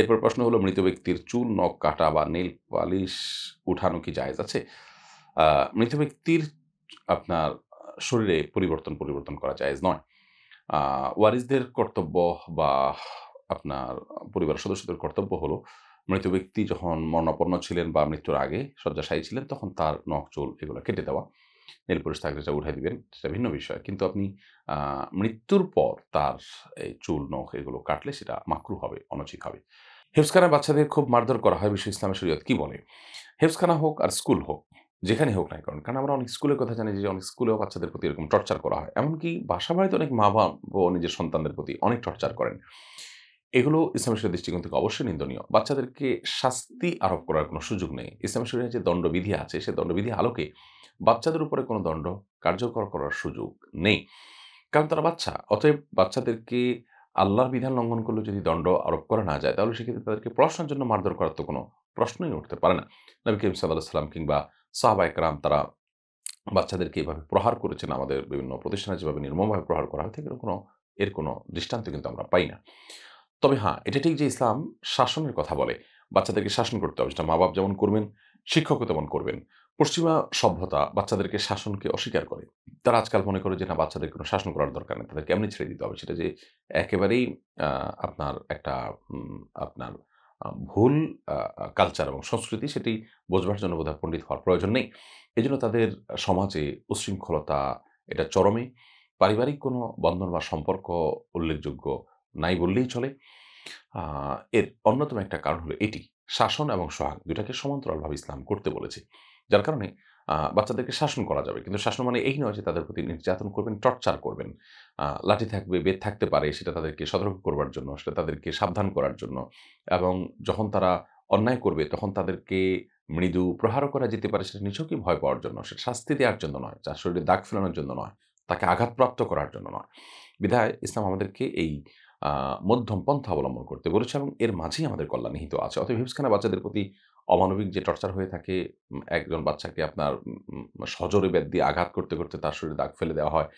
এরপর প্রশ্ন হলো মৃত ব্যক্তির চুল নখ কাটা বা নীল পালিশ উঠানো কি জায়েজ আছে মৃত ব্যক্তির আপনার শরীরে পরিবর্তন পরিবর্তন করা জায়েজ নয় ওয়ারিসদের কর্তব্য বা আপনার পরিবারের সদস্যদের কর্তব্য হলো মৃত ব্যক্তি যখন মরণাপন্ন ছিলেন বা মৃত্যুর আগে শয্যাশায়ী ছিলেন তখন তার নখ চুল এগুলো কেটে দেওয়া নীলপুরুষ থাকলে সেটা উঠাই দিবেন সেটা ভিন্ন বিষয় কিন্তু আপনি মৃত্যুর পর তার এই চুল নখ এগুলো কাটলে সেটা মাকরু হবে অনচিক হবে হেফসখানা বাচ্চাদের খুব মারধর করা হয় বিশ্ব ইসলামের শরীয়ত কী বলে হেফসখানা হোক আর স্কুল হোক যেখানে হোক না কারণ কারণ আমরা অনেক স্কুলের কথা জানি যে অনেক স্কুলেও বাচ্চাদের প্রতি এরকম টর্চার করা হয় এমনকি বাসা বাড়িতে অনেক মা বাবা নিজের সন্তানদের প্রতি অনেক টর্চার করেন এগুলো ইসলাম শরীর দৃষ্টিকোণ থেকে অবশ্যই নিন্দনীয় বাচ্চাদেরকে শাস্তি আরোপ করার কোনো সুযোগ নেই ইসলাম শরীরের যে দণ্ডবিধি আছে সে দণ্ডবিধি আলোকে বাচ্চাদের উপরে কোনো দণ্ড কার্যকর করার সুযোগ নেই কারণ তারা বাচ্চা অতএব বাচ্চাদেরকে আল্লাহর বিধান লঙ্ঘন করলে যদি দণ্ড আরোপ করা না যায় তাহলে সেক্ষেত্রে তাদেরকে পড়াশোনার জন্য মারধর করার তো কোনো প্রশ্নই উঠতে পারে না নবী করিম সাল্লাহ সাল্লাম কিংবা সাহাবা একরাম তারা বাচ্চাদেরকে এভাবে প্রহার করেছেন আমাদের বিভিন্ন প্রতিষ্ঠানে যেভাবে নির্মমভাবে প্রহার করা হয় থেকে কোনো এর কোনো দৃষ্টান্ত কিন্তু আমরা পাই না তবে হ্যাঁ এটা ঠিক যে ইসলাম শাসনের কথা বলে বাচ্চাদেরকে শাসন করতে হবে সেটা মা বাপ যেমন করবেন শিক্ষকও তেমন করবেন পশ্চিমা সভ্যতা বাচ্চাদেরকে শাসনকে অস্বীকার করে তারা আজকাল মনে করে যে না বাচ্চাদের কোনো শাসন করার দরকার নেই তাদেরকে এমনি ছেড়ে দিতে হবে সেটা যে একেবারেই আপনার একটা আপনার ভুল কালচার এবং সংস্কৃতি সেটি বোঝবার জন্য বোধহয় পণ্ডিত হওয়ার প্রয়োজন নেই এজন্য তাদের সমাজে উশৃঙ্খলতা এটা চরমে পারিবারিক কোনো বন্ধন বা সম্পর্ক উল্লেখযোগ্য নাই বললেই চলে এর অন্যতম একটা কারণ হলো এটি শাসন এবং সোহাগ দুটাকে সমান্তরালভাবে ইসলাম করতে বলেছে যার কারণে বাচ্চাদেরকে শাসন করা যাবে কিন্তু শাসন মানে এই নয় যে তাদের প্রতি নির্যাতন করবেন টর্চার করবেন লাঠি থাকবে বেদ থাকতে পারে সেটা তাদেরকে সতর্ক করবার জন্য সেটা তাদেরকে সাবধান করার জন্য এবং যখন তারা অন্যায় করবে তখন তাদেরকে মৃদু প্রহারও করা যেতে পারে সেটা নিজেকে ভয় পাওয়ার জন্য সেটা শাস্তি দেওয়ার জন্য নয় যার শরীরে দাগ ফেলানোর জন্য নয় তাকে আঘাতপ্রাপ্ত করার জন্য নয় বিধায় ইসলাম আমাদেরকে এই মধ্যম পন্থা অবলম্বন করতে বলেছে এবং এর মাঝেই আমাদের কল্যাণ নিহিত আছে অতএব হিপসখানা বাচ্চাদের প্রতি অমানবিক যে টর্চার হয়ে থাকে একজন বাচ্চাকে আপনার সজরে ব্যাত দিয়ে আঘাত করতে করতে তার শরীরে দাগ ফেলে দেওয়া হয়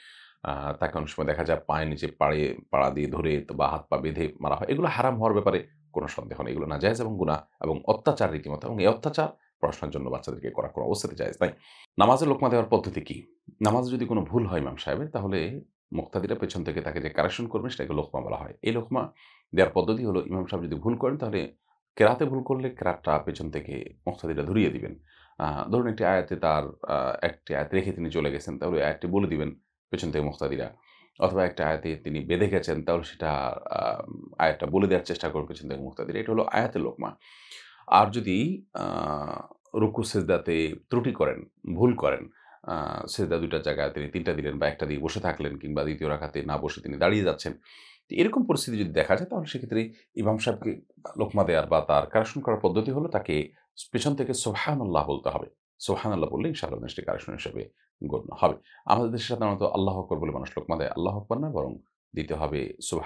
তাকে অনেক সময় দেখা যায় পায়ে নিচে পাড়ে পাড়া দিয়ে ধরে বা হাত পা বেঁধে মারা হয় এগুলো হারাম হওয়ার ব্যাপারে কোনো সন্দেহ নেই এগুলো না যায়জ এবং গুণা এবং অত্যাচার রীতিমতো এবং এই অত্যাচার পড়াশোনার জন্য বাচ্চাদেরকে করা কোনো অবস্থাতে যায় তাই নামাজের লোকমা দেওয়ার পদ্ধতি কী নামাজ যদি কোনো ভুল হয় ম্যাম সাহেবের তাহলে মুক্তাদিরা পেছন থেকে তাকে যে কারেকশন করবেন সেটাকে লোকমা বলা হয় এই লোকমা দেওয়ার পদ্ধতি হলো ইমাম সাহেব যদি ভুল করেন তাহলে কেরাতে ভুল করলে কেরাতটা পেছন থেকে মুক্তাদিরা ধরিয়ে দিবেন ধরুন একটি আয়াতে তার একটি আয়াত রেখে তিনি চলে গেছেন তাহলে আয়াতটি বলে দিবেন পেছন থেকে মুক্তাদিরা অথবা একটা আয়াতে তিনি বেঁধে গেছেন তাহলে সেটা আয়াতটা বলে দেওয়ার চেষ্টা করবে পেছন থেকে মুক্তাদিরা এটা হলো আয়াতের লোকমা আর যদি রুকু সেজদাতে ত্রুটি করেন ভুল করেন সেদা দুইটার জায়গায় তিনি তিনটা দিলেন বা একটা দিয়ে বসে থাকলেন কিংবা দ্বিতীয় রাখাতে না বসে তিনি দাঁড়িয়ে যাচ্ছেন এরকম পরিস্থিতি যদি দেখা যায় তাহলে সেক্ষেত্রে ইমাম সাহেবকে লোকমা দেওয়ার বা তার কারেকশন করার পদ্ধতি হলো তাকে পেছন থেকে সোহানুল্লাহ বলতে হবে সোহানুল্লাহ বললে ইনশাআল্লাহ জিনিসটি কারেকশন হিসেবে গণ্য হবে আমাদের দেশে সাধারণত আল্লাহ হকর বলে মানুষ লোকমা দেয় আল্লাহ হকর না বরং দিতে হবে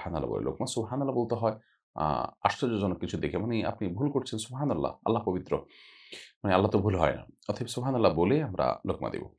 আল্লাহ বলে লোকমা আল্লাহ বলতে হয় আশ্চর্যজনক কিছু দেখে মানে আপনি ভুল করছেন সোহান আল্লাহ পবিত্র মানে আল্লাহ তো ভুল হয় না অথবা আল্লাহ বলে আমরা লোকমা দেবো